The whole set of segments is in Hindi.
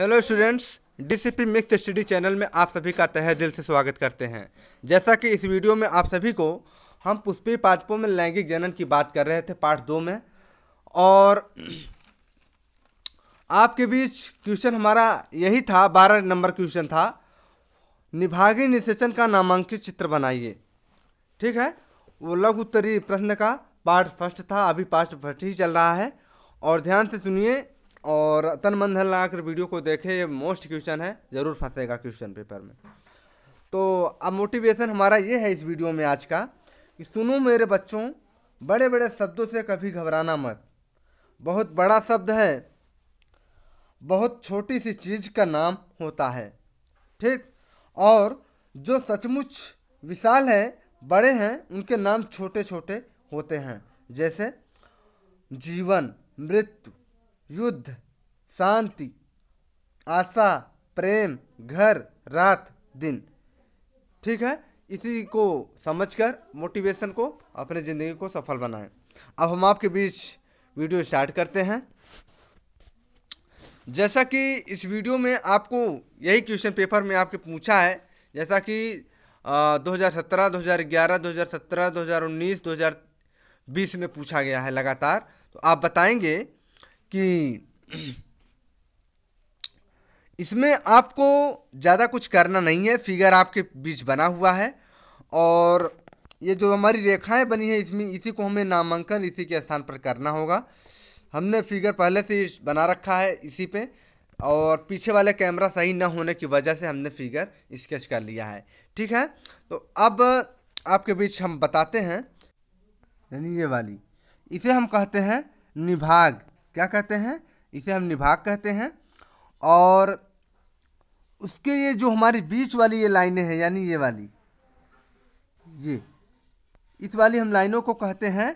hello students DCP mix study channel में आप सभी का तहे दिल से स्वागत करते हैं जैसा कि इस वीडियो में आप सभी को हम पुष्पी पादपों में लैंगिक जनन की बात कर रहे थे पार्ट दो में और आपके बीच क्वेश्चन हमारा यही था बारह नंबर क्वेश्चन था निभागी निषेचन का नामांकित चित्र बनाइए ठीक है वो लघु उत्तरी प्रश्न का पार्ट फर्स्ट था अभी पार्ट फर्स्ट ही चल रहा है और ध्यान से सुनिए और तन मन धन लगाकर वीडियो को देखें ये मोस्ट क्वेश्चन है ज़रूर फंसेगा क्वेश्चन पेपर में तो अब मोटिवेशन हमारा ये है इस वीडियो में आज का कि सुनो मेरे बच्चों बड़े बड़े शब्दों से कभी घबराना मत बहुत बड़ा शब्द है बहुत छोटी सी चीज़ का नाम होता है ठीक और जो सचमुच विशाल है बड़े हैं उनके नाम छोटे छोटे होते हैं जैसे जीवन मृत्यु युद्ध शांति आशा प्रेम घर रात दिन ठीक है इसी को समझकर मोटिवेशन को अपने ज़िंदगी को सफल बनाएं अब हम आपके बीच वीडियो स्टार्ट करते हैं जैसा कि इस वीडियो में आपको यही क्वेश्चन पेपर में आपके पूछा है जैसा कि आ, 2017, 2011, 2017, 2019, 2020 में पूछा गया है लगातार तो आप बताएंगे कि इसमें आपको ज़्यादा कुछ करना नहीं है फिगर आपके बीच बना हुआ है और ये जो हमारी रेखाएं बनी है इसमें इसी को हमें नामांकन इसी के स्थान पर करना होगा हमने फिगर पहले से बना रखा है इसी पे और पीछे वाला कैमरा सही ना होने की वजह से हमने फिगर स्केच कर लिया है ठीक है तो अब आपके बीच हम बताते हैं यानी ये वाली इसे हम कहते हैं निभाग क्या कहते हैं इसे हम निभाग कहते हैं और उसके ये जो हमारी बीच वाली ये लाइनें हैं यानी ये वाली ये इस वाली हम लाइनों को कहते हैं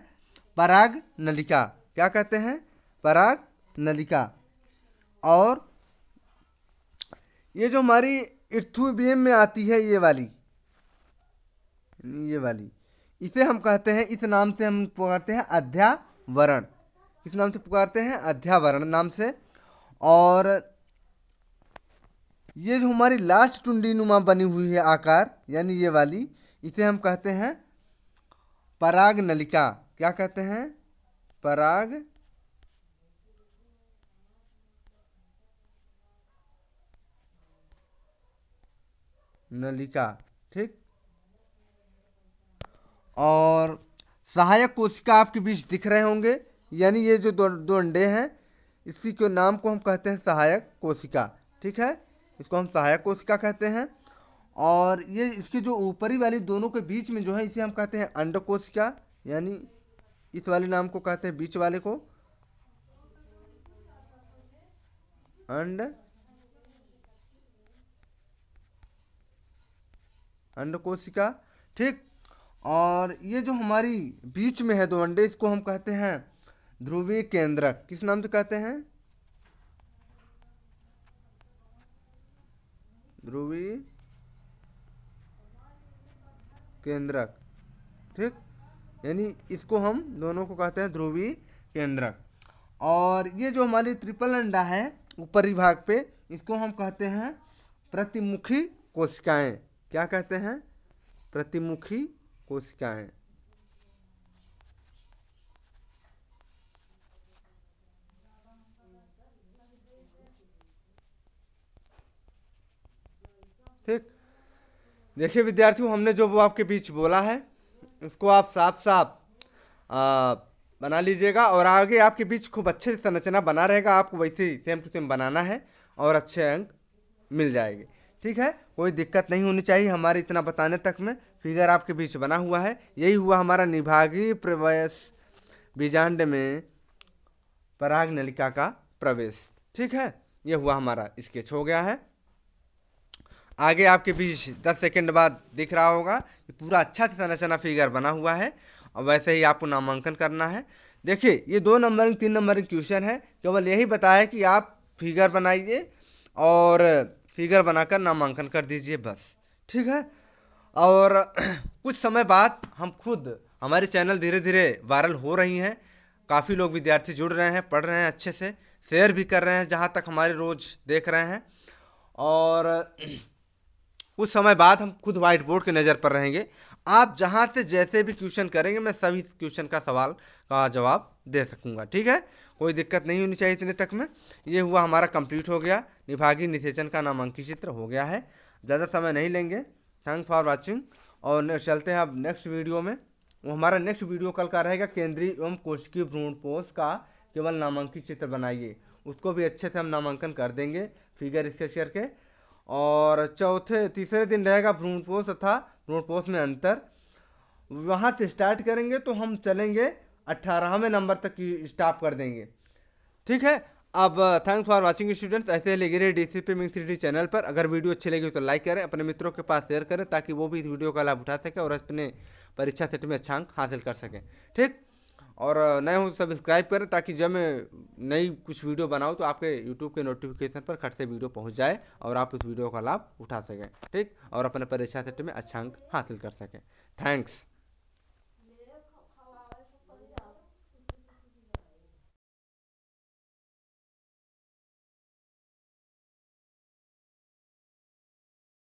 पराग नलिका क्या कहते हैं पराग नलिका और ये जो हमारी इर्थुबियम में आती है ये वाली ये वाली इसे हम कहते हैं इस नाम से हम कहते हैं अध्यावरण किस नाम से पुकारते हैं अध्यावरण नाम से और ये जो हमारी लास्ट टुंडी नुमा बनी हुई है आकार यानी ये वाली इसे हम कहते हैं पराग नलिका क्या कहते हैं पराग नलिका ठीक और सहायक कोशिका आपके बीच दिख रहे होंगे यानी ये जो दो दो अंडे हैं इसी के नाम को हम कहते हैं सहायक कोशिका ठीक है इसको हम सहायक कोशिका कहते हैं और ये इसके जो ऊपरी वाली दोनों के बीच में जो है इसे हम कहते हैं अंड कोशिका यानी इस वाले नाम को कहते हैं बीच वाले को अंड अंड कोशिका ठीक और ये जो हमारी बीच में है दो अंडे इसको हम कहते हैं ध्रुवीय केंद्रक किस नाम से कहते हैं ध्रुवीय केंद्रक ठीक यानी इसको हम दोनों को कहते हैं ध्रुवीय केंद्रक और ये जो हमारी ट्रिपल अंडा है ऊपरी भाग पे इसको हम कहते हैं प्रतिमुखी कोशिकाएं क्या कहते हैं प्रतिमुखी कोशिकाएं ठीक देखिए विद्यार्थियों हमने जो वो आपके बीच बोला है उसको आप साफ साफ बना लीजिएगा और आगे आपके बीच खूब अच्छे से संरचना बना रहेगा आपको वैसे ही सेम टू सेम बनाना है और अच्छे अंक मिल जाएंगे ठीक है कोई दिक्कत नहीं होनी चाहिए हमारे इतना बताने तक में फिगर आपके बीच बना हुआ है यही हुआ हमारा निभागी प्रवेश बीजांड में पराग नलिका का प्रवेश ठीक है यह हुआ हमारा स्केच हो गया है आगे आपके बीच दस सेकेंड बाद दिख रहा होगा कि पूरा अच्छा संरचना फिगर बना हुआ है और वैसे ही आपको नामांकन करना है देखिए ये दो नंबरिंग तीन नंबरिंग क्वेश्चन है केवल यही बताया कि आप फिगर बनाइए और फिगर बनाकर नामांकन कर दीजिए बस ठीक है और कुछ समय बाद हम खुद हमारे चैनल धीरे धीरे वायरल हो रही हैं काफ़ी लोग विद्यार्थी जुड़ रहे हैं पढ़ रहे हैं अच्छे से शेयर भी कर रहे हैं जहाँ तक हमारे रोज़ देख रहे हैं और कुछ समय बाद हम खुद व्हाइट बोर्ड की नज़र पर रहेंगे आप जहाँ से जैसे भी क्वेश्चन करेंगे मैं सभी क्वेश्चन का सवाल का जवाब दे सकूँगा ठीक है कोई दिक्कत नहीं होनी चाहिए इतने तक में ये हुआ हमारा कंप्लीट हो गया निभागी निषेचन का नामांकित चित्र हो गया है ज़्यादा समय नहीं लेंगे थैंक फॉर वॉचिंग और चलते हैं अब नेक्स्ट वीडियो में वो हमारा नेक्स्ट वीडियो कल का रहेगा केंद्रीय एवं कोशिकीय पोष का केवल नामांकित चित्र बनाइए उसको भी अच्छे से हम नामांकन कर देंगे फिगर स्केच करके और चौथे तीसरे दिन रहेगा भ्रूणपोष तथा भ्रूणपोष में अंतर वहाँ से स्टार्ट करेंगे तो हम चलेंगे अट्ठारहवें नंबर तक की कर देंगे ठीक है अब थैंक्स फॉर वाचिंग स्टूडेंट्स ऐसे लेगे रहे डी सी पी मिंग चैनल पर अगर वीडियो अच्छी लगी हो तो लाइक करें अपने मित्रों के पास शेयर करें ताकि वो भी इस वीडियो का लाभ उठा सकें और अपने परीक्षा सेट में अच्छा अंक हासिल कर सकें ठीक और नए हो तो सब्सक्राइब करें ताकि जब मैं नई कुछ वीडियो बनाऊँ तो आपके यूट्यूब के नोटिफिकेशन पर खट से वीडियो पहुँच जाए और आप उस वीडियो का लाभ उठा सकें ठीक और अपने परीक्षा सेट में अच्छा अंक हासिल कर सकें थैंक्स